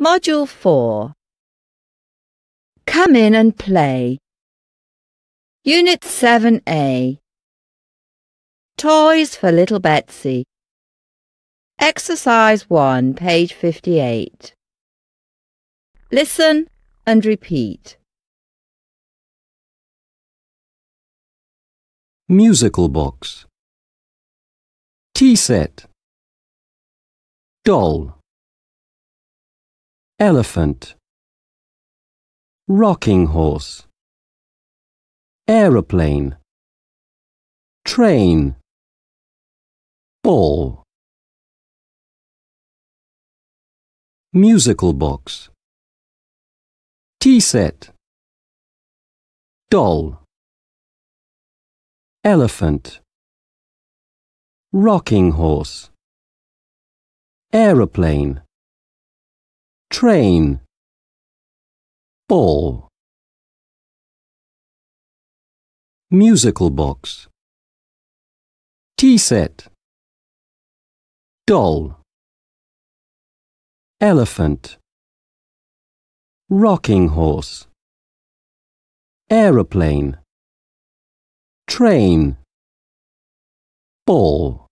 Module 4 Come in and play. Unit 7A Toys for Little Betsy. Exercise 1, page 58. Listen and repeat. Musical box. Tea set. Doll elephant, rocking horse, aeroplane, train, ball, musical box, tea set, doll, elephant, rocking horse, aeroplane, train ball musical box tea set doll elephant rocking horse aeroplane train ball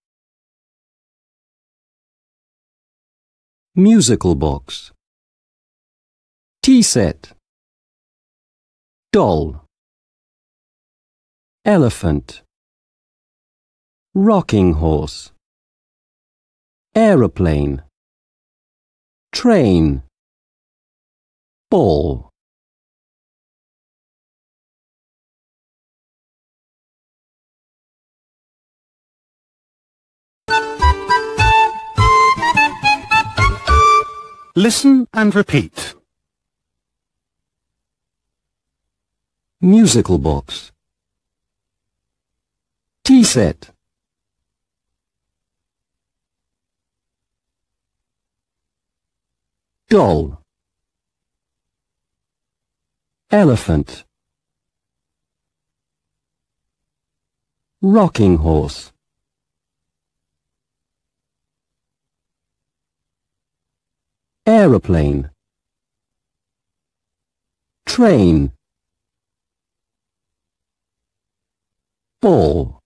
musical box tea set doll elephant rocking horse aeroplane train ball Listen and repeat. Musical box. Tea set. Doll. Elephant. Rocking horse. Aeroplane. Train. Oh.